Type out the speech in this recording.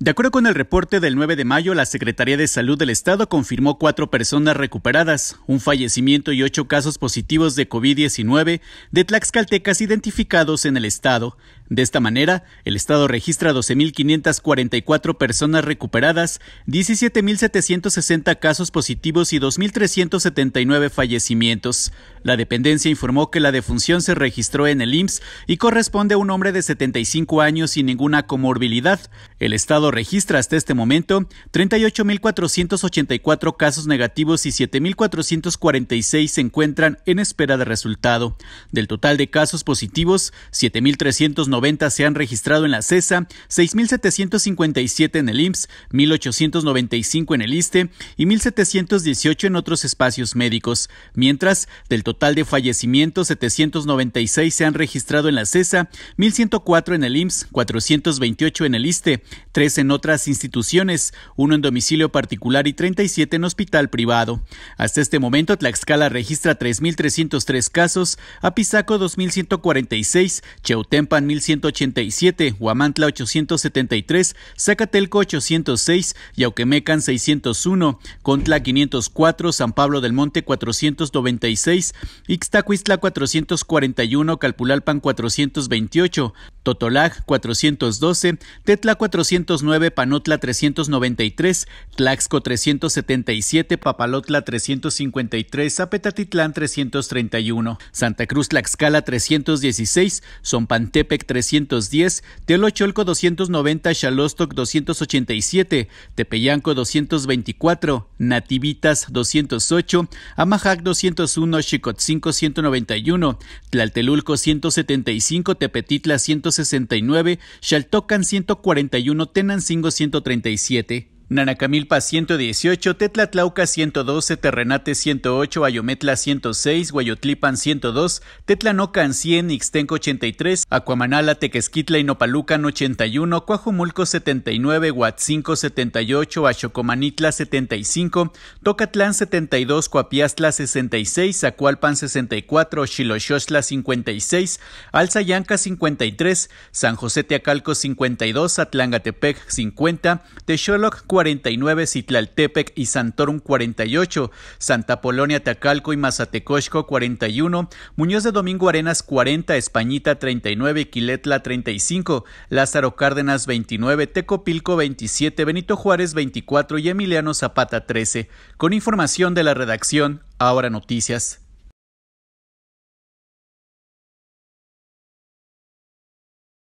De acuerdo con el reporte del 9 de mayo, la Secretaría de Salud del Estado confirmó cuatro personas recuperadas, un fallecimiento y ocho casos positivos de COVID-19 de tlaxcaltecas identificados en el Estado. De esta manera, el Estado registra 12.544 personas recuperadas, 17.760 casos positivos y 2.379 fallecimientos. La dependencia informó que la defunción se registró en el IMSS y corresponde a un hombre de 75 años sin ninguna comorbilidad. El Estado registra hasta este momento 38.484 casos negativos y 7.446 se encuentran en espera de resultado. Del total de casos positivos, 7.390 se han registrado en la CESA, 6.757 en el IMSS, 1.895 en el ISTE y 1.718 en otros espacios médicos. Mientras, del total de fallecimientos, 796 se han registrado en la CESA, 1.104 en el IMSS, 428 en el ISTE, tres en otras instituciones, uno en domicilio particular y 37 en hospital privado. Hasta este momento, Tlaxcala registra 3.303 casos, Apizaco 2.146, Cheutempan 1.187, Huamantla 873, Zacatelco 806, Yauquemecan 601, Contla 504, San Pablo del Monte 496, Ixtacuistla 441, Calpulalpan 428, Totolag 412, Tetla 412, 409, Panotla 393, Tlaxco 377, Papalotla 353, Zapetatitlán 331, Santa Cruz Tlaxcala 316, Zompantepec 310, Telocholco 290, Xalostoc 287, Tepeyanco 224, Nativitas 208, Amajac 201, Xicotzinco 191, Tlaltelulco 175, Tepetitla 169, Xaltocan 141, 131 Tenancingo 137 Nanacamilpa, 118, Tetlatlauca 112, Terrenate 108, Ayometla 106, Guayotlipan 102, Tetlanocan 100, Ixtenco 83, Acuamanala, Tequesquitla y Nopalucan 81, Cuajumulco 79, Huatzinco 78, Achocomanitla 75, Tocatlán 72, Cuapiastla 66, Acualpan 64, Xiloxoxtla 56, Alzayanca 53, San José Teacalco 52, Atlangatepec 50, Texoloc 40, 49, Citlaltepec y Santorum 48, Santa Polonia, Tacalco y Mazatecosco 41, Muñoz de Domingo Arenas 40, Españita 39, Quiletla 35, Lázaro Cárdenas 29, Tecopilco 27, Benito Juárez 24 y Emiliano Zapata 13. Con información de la redacción, ahora noticias.